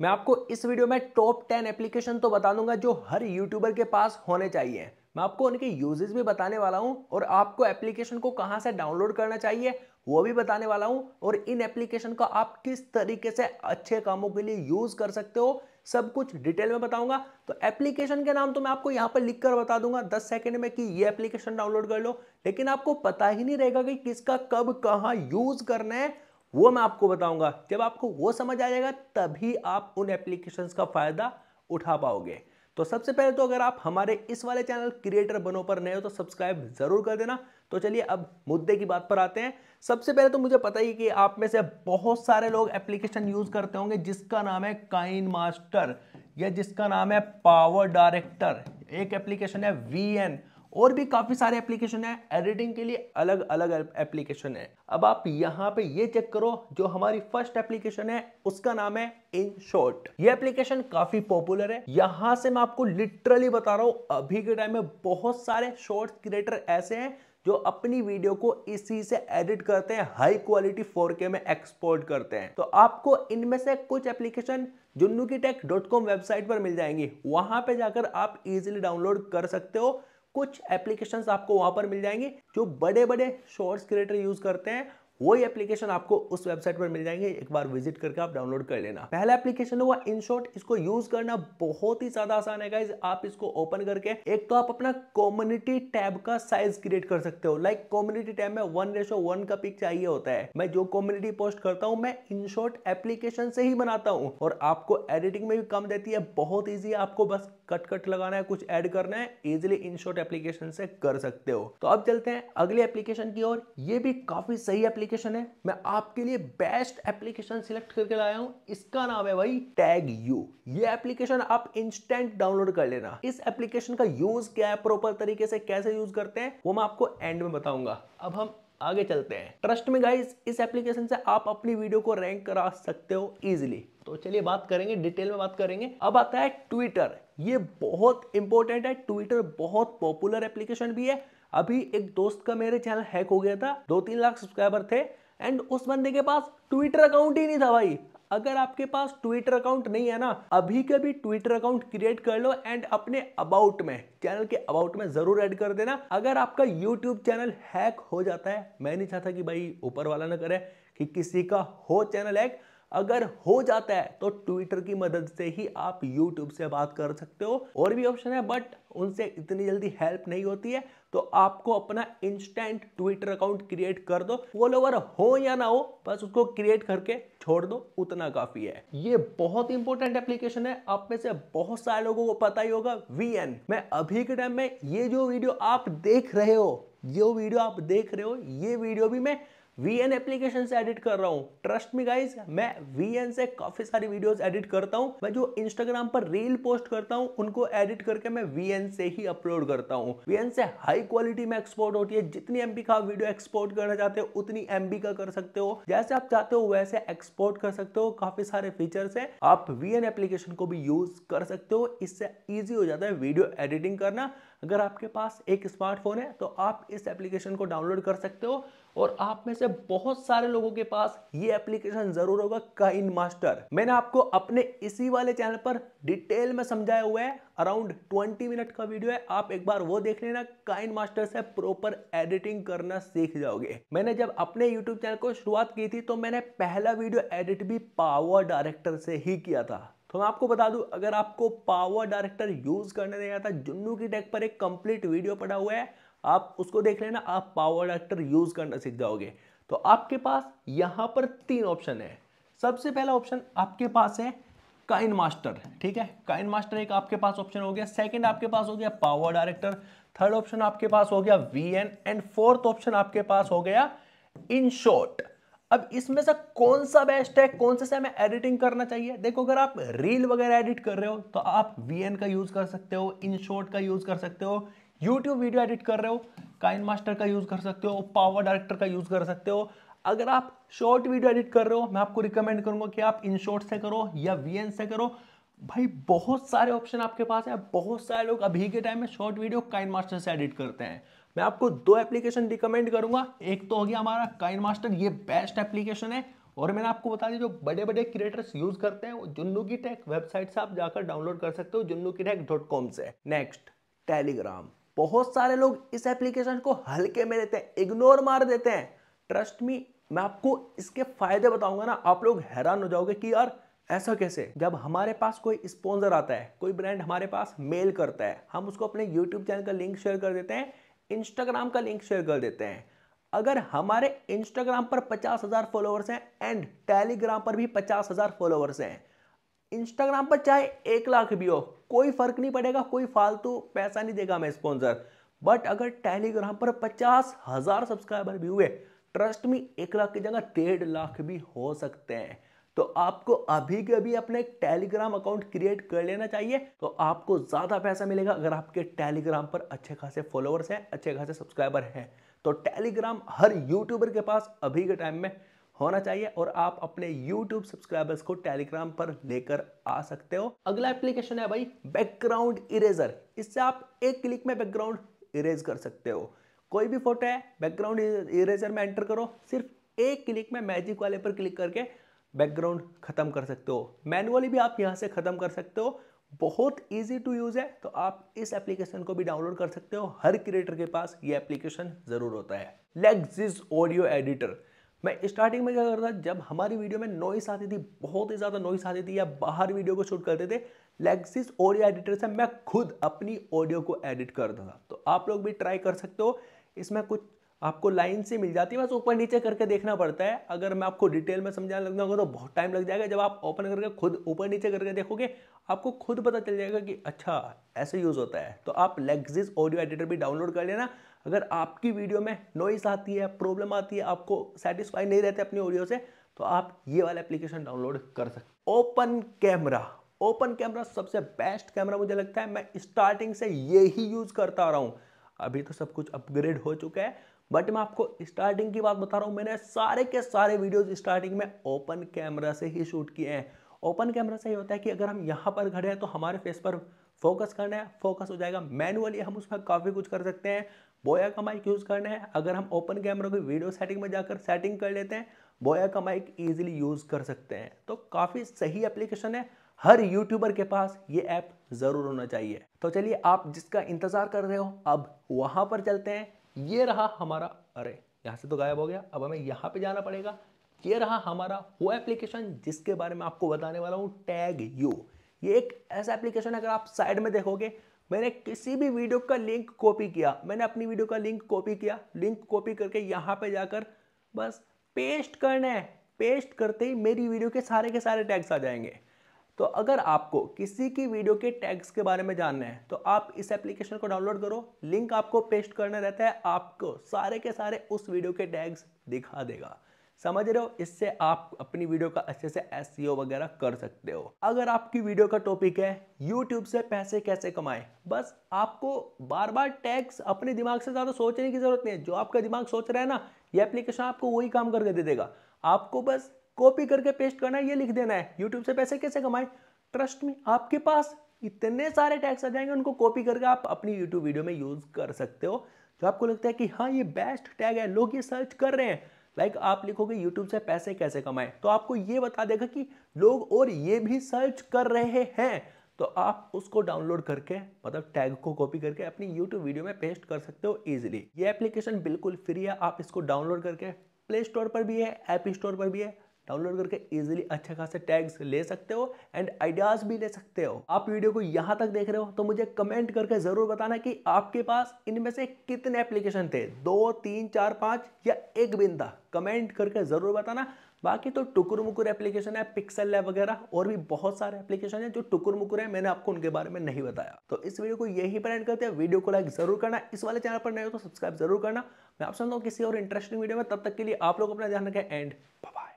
मैं आपको इस वीडियो में टॉप टेन एप्लीकेशन तो बता दूंगा जो हर यूट्यूबर के पास होने चाहिए मैं आपको उनके यूजेस भी बताने वाला हूं और आपको एप्लीकेशन को कहां से डाउनलोड करना चाहिए वो भी बताने वाला हूं और इन एप्लीकेशन का आप किस तरीके से अच्छे कामों के लिए यूज़ कर सकते हो सब कुछ डिटेल में बताऊंगा तो एप्लीकेशन के नाम तो मैं आपको यहाँ पर लिख कर बता दूंगा दस सेकेंड में कि ये एप्लीकेशन डाउनलोड कर लो लेकिन आपको पता ही नहीं रहेगा कि किसका कब कहाँ यूज़ करना है वो मैं आपको बताऊंगा जब आपको वो समझ आ जाएगा तभी आप उन एप्लीकेशंस का फ़ायदा उठा पाओगे तो सबसे पहले तो अगर आप हमारे इस वाले चैनल क्रिएटर बनो पर नए हो तो सब्सक्राइब जरूर कर देना तो चलिए अब मुद्दे की बात पर आते हैं सबसे पहले तो मुझे पता ही कि आप में से बहुत सारे लोग एप्लीकेशन यूज करते होंगे जिसका नाम है काइन मास्टर या जिसका नाम है पावर डायरेक्टर एक एप्लीकेशन है वी एन और भी काफ़ी सारे एप्लीकेशन है एडिटिंग के लिए अलग अलग एप्लीकेशन है अब आप यहाँ पे ये चेक करो जो हमारी फर्स्ट एप्लीकेशन है उसका नाम है इन शॉर्ट ये एप्लीकेशन काफी पॉपुलर है यहाँ से मैं आपको लिटरली बता रहा हूँ अभी के टाइम में बहुत सारे शॉर्ट क्रिएटर ऐसे हैं जो अपनी वीडियो को इसी से एडिट करते हैं हाई क्वालिटी 4K में एक्सपोर्ट करते हैं तो आपको इनमें से कुछ एप्लीकेशन जुन्नू की टेक डॉट कॉम वेबसाइट पर मिल जाएंगी वहां पे जाकर आप इजिली डाउनलोड कर सकते हो कुछ एप्लीकेशंस आपको वहां पर मिल जाएंगे जो बड़े बड़े शॉर्ट्स क्रिएटर यूज करते हैं वही एप्लीकेशन आपको उस वेबसाइट पर मिल जाएंगे एक बार विजिट करके आप डाउनलोड कर लेना पहला एप्लीकेशन हुआ इन शॉर्ट इसको यूज करना बहुत ही ज्यादा आसान है गाइज आप इसको ओपन करके एक तो आप अपना कम्युनिटी टैब का साइज क्रिएट कर सकते हो लाइक कम्युनिटी टैब में वन रेशो वन का पिक चाहिए होता है मैं जो कम्युनिटी पोस्ट करता हूँ मैं इन शॉर्ट एप्लीकेशन से ही बनाता हूँ और आपको एडिटिंग में भी कम देती है बहुत ईजी है आपको बस कट कट लगाना है कुछ ऐड करना है इजिली इनशॉट एप्लीकेशन से कर सकते हो तो अब चलते हैं अगले एप्लीकेशन की ओर ये भी काफी सही एप्लीकेशन एप्लीकेशन है मैं आपके लिए बेस्ट एप्लीकेशन सिलेक्ट करके लाया हूं इसका नाम है भाई टैग यू ये एप्लीकेशन आप इंस्टेंट डाउनलोड कर लेना इस एप्लीकेशन का यूज क्या है प्रॉपर तरीके से कैसे यूज करते हैं वो मैं आपको एंड में बताऊंगा अब हम आगे चलते हैं ट्रस्ट में गाइज इस एप्लीकेशन से आप अपनी वीडियो को रैंक करा सकते हो इजिली तो चलिए बात करेंगे डिटेल में बात करेंगे अब आता है ट्विटर ये बहुत इंपॉर्टेंट है ट्विटर बहुत पॉपुलर एप्लीकेशन भी है अभी एक दोस्त का मेरे चैनल हैक हो गया था दो तीन लाख सब्सक्राइबर थे एंड उस बंदे के पास ट्विटर अकाउंट ही नहीं था भाई अगर आपके पास ट्विटर अकाउंट नहीं है ना अभी के भी ट्विटर अकाउंट क्रिएट कर लो एंड अपने अबाउट में चैनल के अबाउट में जरूर ऐड कर देना अगर आपका यूट्यूब चैनल हैक हो जाता है मैं नहीं चाहता कि भाई ऊपर वाला ना करे कि किसी का हो चैनल हैक अगर हो जाता है तो ट्विटर की मदद से ही आप यूट्यूब से बात कर सकते हो और भी ऑप्शन है बट उनसे इतनी जल्दी हेल्प नहीं होती है तो आपको अपना इंस्टेंट ट्विटर अकाउंट क्रिएट कर दो फॉलोवर हो या ना हो बस उसको क्रिएट करके छोड़ दो उतना काफी है ये बहुत इंपॉर्टेंट एप्लीकेशन है आप में से बहुत सारे लोगों को पता ही होगा वीएन मैं अभी के टाइम में ये जो वीडियो आप देख रहे हो जो वीडियो आप देख रहे हो ये वीडियो भी मैं वी एन एप्लीकेशन से एडिट कर रहा हूँ ट्रस्ट मी गाइज मैं वी एन से काफी सारी वीडियोस एडिट करता हूँ मैं जो इंस्टाग्राम पर रील पोस्ट करता हूँ उनको एडिट करके मैं वी एन से ही अपलोड करता हूँ वी एन से हाई क्वालिटी में एक्सपोर्ट होती है जितनी एमबी का वीडियो एक्सपोर्ट करना चाहते हो उतनी एमबी का कर सकते हो जैसे आप चाहते हो वैसे एक्सपोर्ट कर सकते हो काफी सारे फीचर्स है आप वी एन एप्लीकेशन को भी यूज कर सकते हो इससे ईजी हो जाता है वीडियो एडिटिंग करना अगर आपके पास एक स्मार्टफोन है तो आप इस एप्लीकेशन को डाउनलोड कर सकते हो और आप में से बहुत सारे लोगों के पास ये एप्लीकेशन जरूर होगा काइन मास्टर मैंने आपको अपने इसी वाले चैनल पर डिटेल में समझाया हुआ है अराउंड 20 मिनट का वीडियो है आप एक बार वो देख लेना काइन मास्टर से प्रॉपर एडिटिंग करना सीख जाओगे मैंने जब अपने यूट्यूब चैनल को शुरुआत की थी तो मैंने पहला वीडियो एडिट भी पावर डायरेक्टर से ही किया था तो मैं आपको बता दूं अगर आपको पावर डायरेक्टर यूज करने नहीं आता जुन्नू की टेक पर एक कंप्लीट वीडियो पड़ा हुआ है आप उसको देख लेना आप पावर एक्टर यूज करना सीख जाओगे तो आपके पास यहां पर तीन ऑप्शन है सबसे पहला ऑप्शन आपके पास है काइन मास्टर ठीक है काइन मास्टर एक आपके पास ऑप्शन हो गया सेकंड आपके पास हो गया पावर डायरेक्टर थर्ड ऑप्शन आपके पास हो गया V N and fourth option आपके पास हो गया इन शॉर्ट अब इसमें से कौन सा बेस्ट है कौन से हमें एडिटिंग करना चाहिए देखो अगर आप रील वगैरह एडिट कर रहे हो तो आप वी एन का यूज कर सकते हो इन शॉर्ट का यूज कर सकते हो YouTube वीडियो एडिट कर रहे हो काइन मास्टर का यूज़ कर सकते हो पावर डायरेक्टर का यूज़ कर सकते हो अगर आप शॉर्ट वीडियो एडिट कर रहे हो मैं आपको रिकमेंड करूंगा कि आप इन शॉर्ट से करो या वी से करो भाई बहुत सारे ऑप्शन आपके पास है बहुत सारे लोग अभी के टाइम में शॉर्ट वीडियो काइन मास्टर से एडिट करते हैं मैं आपको दो एप्लीकेशन रिकमेंड करूंगा एक तो हो गया हमारा काइन मास्टर ये बेस्ट एप्लीकेशन है और मैंने आपको बता दी जो बड़े बड़े क्रिएटर्स यूज करते हैं वो जुन्नू की टेक वेबसाइट से आप जाकर डाउनलोड कर सकते हो जुन्नू की टेक डॉट कॉम से नेक्स्ट टेलीग्राम बहुत सारे लोग इस एप्लीकेशन को हल्के में लेते हैं इग्नोर मार देते हैं ट्रस्ट मी मैं आपको इसके फायदे बताऊंगा ना आप लोग हैरान हो जाओगे कि यार ऐसा कैसे जब हमारे पास कोई स्पॉन्सर आता है कोई ब्रांड हमारे पास मेल करता है हम उसको अपने यूट्यूब चैनल का लिंक शेयर कर देते हैं इंस्टाग्राम का लिंक शेयर कर देते हैं अगर हमारे इंस्टाग्राम पर पचास हजार फॉलोअर्स हैं एंड टेलीग्राम पर भी पचास हजार फॉलोअर्स हैं इंस्टाग्राम पर चाहे एक लाख भी हो कोई फर्क नहीं पड़ेगा कोई फालतू पैसा नहीं देगा मैं स्पॉन्सर बट अगर टेलीग्राम पर पचास हज़ार सब्सक्राइबर भी हुए ट्रस्ट में एक लाख की जगह डेढ़ लाख भी हो सकते हैं तो आपको अभी के अभी अपना एक टेलीग्राम अकाउंट क्रिएट कर लेना चाहिए तो आपको ज़्यादा पैसा मिलेगा अगर आपके टेलीग्राम पर अच्छे खासे फॉलोअर्स हैं अच्छे खासे सब्सक्राइबर हैं तो टेलीग्राम हर यूट्यूबर के पास अभी के टाइम में होना चाहिए और आप अपने YouTube सब्सक्राइबर्स को टेलीग्राम पर लेकर आ सकते हो अगला एप्लीकेशन है भाई बैकग्राउंड इरेजर इससे आप एक क्लिक में बैकग्राउंड इरेज कर सकते हो कोई भी फोटो है बैकग्राउंड इरेजर में एंटर करो सिर्फ एक क्लिक में मैजिक वाले पर क्लिक करके बैकग्राउंड ख़त्म कर सकते हो मैनुअली भी आप यहाँ से ख़त्म कर सकते हो बहुत इजी टू यूज़ है तो आप इस एप्लीकेशन को भी डाउनलोड कर सकते हो हर क्रिएटर के पास ये एप्लीकेशन ज़रूर होता है लेग्जिस ऑडियो एडिटर मैं स्टार्टिंग में क्या करता था जब हमारी वीडियो में नॉइस आती थी बहुत ही ज़्यादा नॉइस आती थी या बाहर वीडियो को शूट करते थे लेक्सिस ऑडियो एडिटर से मैं खुद अपनी ऑडियो को एडिट करता था तो आप लोग भी ट्राई कर सकते हो इसमें कुछ आपको लाइन से मिल जाती है बस ऊपर नीचे करके देखना पड़ता है अगर मैं आपको डिटेल में समझाने लगूंगा तो बहुत टाइम लग जाएगा जब आप ओपन करके खुद ऊपर नीचे करके देखोगे आपको खुद पता चल जाएगा कि अच्छा ऐसे यूज़ होता है तो आप लेग्जिस ऑडियो एडिटर भी डाउनलोड कर लेना अगर आपकी वीडियो में नॉइस आती है प्रॉब्लम आती है आपको सेटिस्फाई नहीं रहते अपनी ऑडियो से तो आप ये वाला एप्लीकेशन डाउनलोड कर सकते ओपन कैमरा ओपन कैमरा सबसे बेस्ट कैमरा मुझे लगता है मैं स्टार्टिंग से ये यूज़ करता आ रहा हूँ अभी तो सब कुछ अपग्रेड हो चुका है बट मैं आपको स्टार्टिंग की बात बता रहा हूँ मैंने सारे के सारे वीडियोज स्टार्टिंग में ओपन कैमरा से ही शूट किए हैं ओपन कैमरा से ही होता है कि अगर हम यहाँ पर खड़े हैं तो हमारे फेस पर फोकस करना है फोकस हो जाएगा मैनुअली हम उसमें काफ़ी कुछ कर सकते हैं बोया का माइक यूज़ करना है अगर हम ओपन कैमरा की वीडियो सेटिंग में जाकर सेटिंग कर लेते हैं बोया का माइक ईजिली यूज़ कर सकते हैं तो काफ़ी सही एप्लीकेशन है हर यूट्यूबर के पास ये ऐप ज़रूर होना चाहिए तो चलिए आप जिसका इंतज़ार कर रहे हो अब वहाँ पर चलते हैं ये रहा हमारा अरे यहाँ से तो गायब हो गया अब हमें यहाँ पे जाना पड़ेगा ये रहा हमारा वो एप्लीकेशन जिसके बारे में आपको बताने वाला हूँ टैग यू ये एक ऐसा एप्लीकेशन अगर आप साइड में देखोगे मैंने किसी भी वीडियो का लिंक कॉपी किया मैंने अपनी वीडियो का लिंक कॉपी किया लिंक कॉपी करके यहाँ पे जाकर बस पेस्ट करना है पेस्ट करते ही मेरी वीडियो के सारे के सारे टैग्स आ जाएंगे तो अगर आपको किसी की वीडियो के टैग्स के बारे में जानना है तो आप इस एप्लीकेशन को डाउनलोड करो लिंक आपको पेस्ट करना रहता है आपको सारे के सारे उस वीडियो के टैग्स दिखा देगा समझ रहे हो इससे आप अपनी वीडियो का अच्छे से एस e वगैरह कर सकते हो अगर आपकी वीडियो का टॉपिक है यूट्यूब से पैसे कैसे कमाएं बस आपको बार बार टैक्स अपने दिमाग से ज़्यादा सोचने की ज़रूरत नहीं है जो आपका दिमाग सोच रहा है ना ये एप्लीकेशन आपको वही काम करके दे देगा आपको बस कॉपी करके पेस्ट करना है ये लिख देना है यूट्यूब से पैसे कैसे कमाए ट्रस्ट में आपके पास इतने सारे टैक्स आ जाएंगे उनको कॉपी करके आप अपनी यूट्यूब वीडियो में यूज़ कर सकते हो जो आपको लगता है कि हाँ ये बेस्ट टैग है लोग ये सर्च कर रहे हैं लाइक आप लिखोगे यूट्यूब से पैसे कैसे कमाए तो आपको ये बता देगा कि लोग और ये भी सर्च कर रहे हैं तो आप उसको डाउनलोड करके मतलब टैग को कॉपी करके अपनी यूट्यूब वीडियो में पेस्ट कर सकते हो ईजिली ये एप्लीकेशन बिल्कुल फ्री है आप इसको डाउनलोड करके प्ले स्टोर पर भी है ऐप स्टोर पर भी है डाउनलोड करके इजीली अच्छे खासे टैग्स ले सकते हो एंड आइडियाज भी ले सकते हो आप वीडियो को यहाँ तक देख रहे हो तो मुझे कमेंट करके जरूर बताना कि आपके पास इनमें से कितने एप्लीकेशन थे दो तीन चार पाँच या एक बिन था कमेंट करके जरूर बताना बाकी तो टुकुर मुकुर एप्लीकेशन है पिक्सल है वगैरह और भी बहुत सारे एप्लीकेशन है जो टुकुर मुकुर है मैंने आपको उनके बारे में नहीं बताया तो इस वीडियो को यही पर एंड करते हैं वीडियो को लाइक जरूर करना इस वाले चैनल पर नए हो तो सब्सक्राइब जरूर करना मैं आप समझता हूँ किसी और इंटरेस्टिंग वीडियो में तब तक के लिए आप लोग अपना ध्यान रखें एंड बाय